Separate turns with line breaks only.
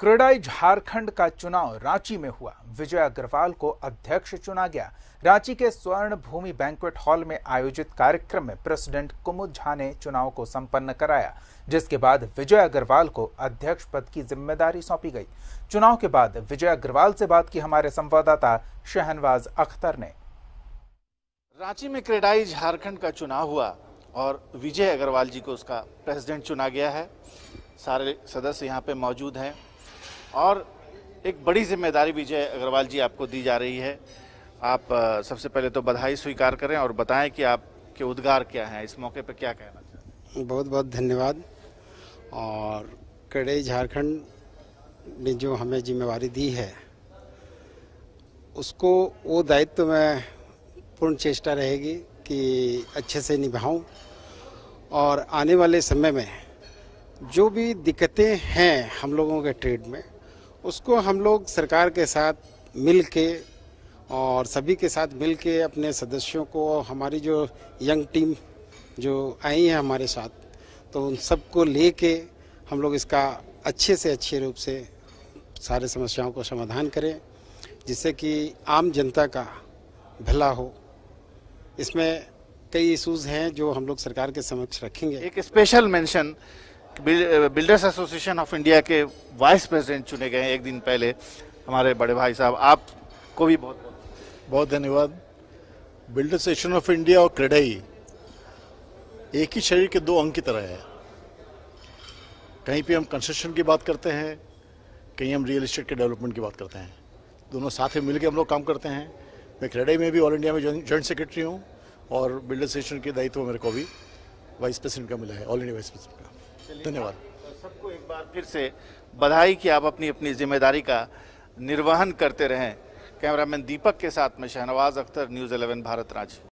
क्रेडाई झारखंड का चुनाव रांची में हुआ विजय अग्रवाल को अध्यक्ष चुना गया रांची के स्वर्ण भूमि बैंक्वेट हॉल में आयोजित कार्यक्रम में प्रेसिडेंट कुमुद झा ने चुनाव को संपन्न कराया जिसके बाद विजय अग्रवाल को अध्यक्ष पद की जिम्मेदारी सौंपी गई चुनाव के बाद विजय अग्रवाल से बात की हमारे संवाददाता शहनवाज अख्तर ने
रांची में क्रेडाई झारखंड का चुनाव हुआ और विजय अग्रवाल जी को उसका प्रेसिडेंट चुना गया है सारे सदस्य यहाँ पे मौजूद हैं और एक बड़ी जिम्मेदारी विजय अग्रवाल जी आपको दी जा रही है आप सबसे पहले तो बधाई स्वीकार करें और बताएं कि आपके उद्गार क्या हैं इस मौके पर क्या कहना
चाहते बहुत बहुत धन्यवाद और कड़े झारखंड ने जो हमें जिम्मेवारी दी है उसको वो दायित्व में पूर्ण चेष्टा रहेगी कि अच्छे से निभाऊं और आने वाले समय में जो भी दिक्कतें हैं हम लोगों के ट्रेड में उसको हम लोग सरकार के साथ मिल के और सभी के साथ मिल के अपने सदस्यों को हमारी जो यंग टीम जो आई है हमारे साथ तो उन सबको ले के हम लोग इसका अच्छे से अच्छे रूप से सारे समस्याओं को समाधान करें जिससे कि आम जनता का भला हो इसमें कई इशूज़ हैं जो हम लोग सरकार के समक्ष रखेंगे एक special mention builders association of India के
वाइस प्रेसिडेंट चुने गए एक दिन पहले हमारे बड़े भाई साहब आप को भी बहुत बहुत धन्यवाद बिल्डर्स एसोसिएशन ऑफ इंडिया और क्रेडाई
एक ही शरीर के दो अंग की तरह है कहीं पे हम कंस्ट्रक्शन की बात करते हैं कहीं हम रियल इस्टेट के डेवलपमेंट की बात करते हैं दोनों साथ में मिलकर हम लोग काम करते हैं मैं क्रेडाई में भी ऑल इंडिया में जॉइंट सेक्रेटरी हूँ और बिल्डर्स एसोसिएशन के दायित्व मेरे को भी वाइस प्रेसिडेंट का मिला है ऑल इंडिया वाइस प्रेसिडेंट का धन्यवाद
सबको एक बार फिर से बधाई कि आप अपनी अपनी जिम्मेदारी का निर्वहन करते रहें कैमरामैन दीपक के साथ में शहनवाज अख्तर न्यूज़ 11 भारत रांची